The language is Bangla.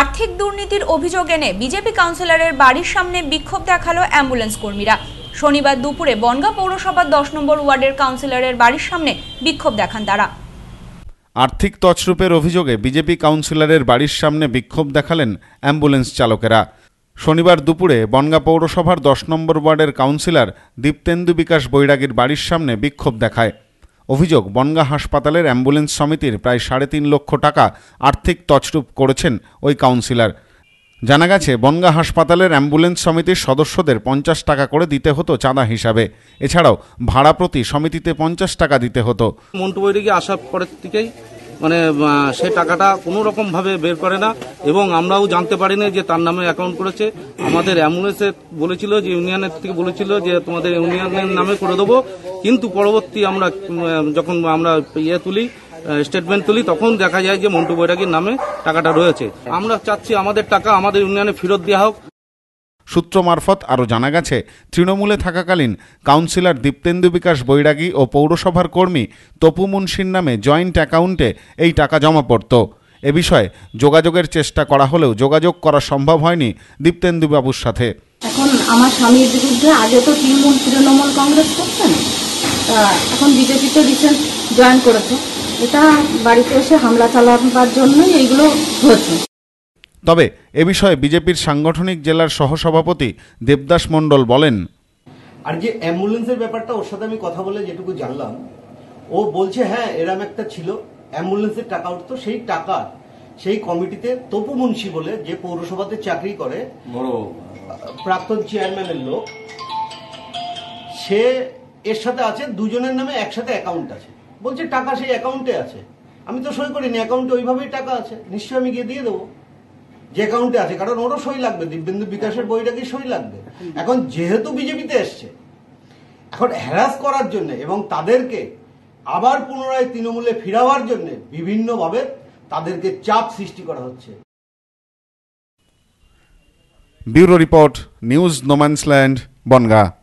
আর্থিক দুর্নীতির অভিযোগ এনে বিজেপি কাউন্সিলরের বাড়ির সামনে বিক্ষোভ দেখালো অ্যাম্বুলেন্স কর্মীরা শনিবার দুপুরে বনগা পৌরসভার দশ নম্বর ওয়ার্ডের কাউন্সিলরের বাড়ির সামনে বিক্ষোভ দেখান তারা আর্থিক তছরূপের অভিযোগে বিজেপি কাউন্সিলরের বাড়ির সামনে বিক্ষোভ দেখালেন অ্যাম্বুলেন্স চালকেরা শনিবার দুপুরে বনগা পৌরসভার দশ নম্বর ওয়ার্ডের কাউন্সিলর দীপ্তেন্দু বিকাশ বৈরাগীর বাড়ির সামনে বিক্ষোভ দেখায় অভিযোগ বনগা হাসপাতালের অ্যাম্বুলেন্স সমিতির প্রায় সাড়ে তিন লক্ষ টাকা আর্থিক তছরূপ করেছেন ওই কাউন্সিলর জানা গেছে বনগা হাসপাতালের অ্যাম্বুলেন্স সমিতির সদস্যদের পঞ্চাশ টাকা করে দিতে হতো চাঁদা হিসাবে এছাড়াও ভাড়া প্রতি সমিতিতে পঞ্চাশ টাকা দিতে হতো মন্টু বৈরিকে আসার পরের থেকেই মানে সে টাকাটা কোনো রকমভাবে বের করে না এবং আমরাও জানতে পারি না যে তার নামে অ্যাকাউন্ট করেছে আমাদের অ্যাম্বুলেন্সে বলেছিল যে ইউনিয়নের থেকে বলেছিল যে তোমাদের ইউনিয়নের নামে করে দেবো কিন্তু পরবর্তী আমরা যখন আমরা ইয়ে তুলি স্টেটমেন্ট তুলি তখন দেখা যায় যে মন্টু বৈরাগীর নামে টাকাটা রয়েছে আমরা চাচ্ছি আমাদের টাকা আমাদের ইউনিয়নে ফেরত দেওয়া হোক সূত্র মারফত আরও জানা গেছে তৃণমূলে থাকাকালীন কাউন্সিলর দীপ্তেন্দু বিকাশ বৈরাগী ও পৌরসভার কর্মী তপু মুন্সির নামে জয়েন্ট অ্যাকাউন্টে এই টাকা জমা পড়ত এ বিষয়ে যোগাযোগের চেষ্টা করা হলেও যোগাযোগ করা সম্ভব হয়নি দীপ্তেন্দুবাবুর সাথে এখন আমার স্বামীর বিরুদ্ধে আগে তো তৃণমূল তৃণমূল কংগ্রেস করতেন এখন তো রিসেন্ট জয়েন করেছে এটা বাড়িতে এসে হামলা চালাবার জন্যই এইগুলো হয়েছে তবে এ বিষয়ে বিজেপির সাংগঠনিক জেলার সহসভাপতি দেবদাস মণ্ডল বলেন আর যে অ্যাম্বুলেন্সের ব্যাপারটা ওর সাথে আমি কথা বলে যেটুকু জানলাম ও বলছে হ্যাঁ এরম একটা ছিল অ্যাম্বুলেন্সের টাকা উঠতো সেই টাকা সেই কমিটিতে তপু মুন্সি বলে যে পৌরসভাতে চাকরি করে প্রাক্তন চেয়ারম্যানের লোক সে এর সাথে আছে দুজনের নামে একসাথে অ্যাকাউন্ট আছে বলছে টাকা সেই অ্যাকাউন্টে আছে আমি তো সই করিনি অ্যাকাউন্টে ওইভাবেই টাকা আছে নিশ্চয়ই আমি গিয়ে দিয়ে দেবো যে অ্যাকাউন্টে আছে কারণ ওরও সই লাগবে দিব্যেন্দু বিকাশের বইটা কি সই লাগবে এখন যেহেতু বিজেপিতে এসছে এখন হ্যারাস করার জন্য এবং তাদেরকে আবার পুনরায় তৃণমূলে ফিরাবার জন্য বিভিন্নভাবে তাদেরকে চাপ সৃষ্টি করা হচ্ছে bureau report news no man's land Bongaon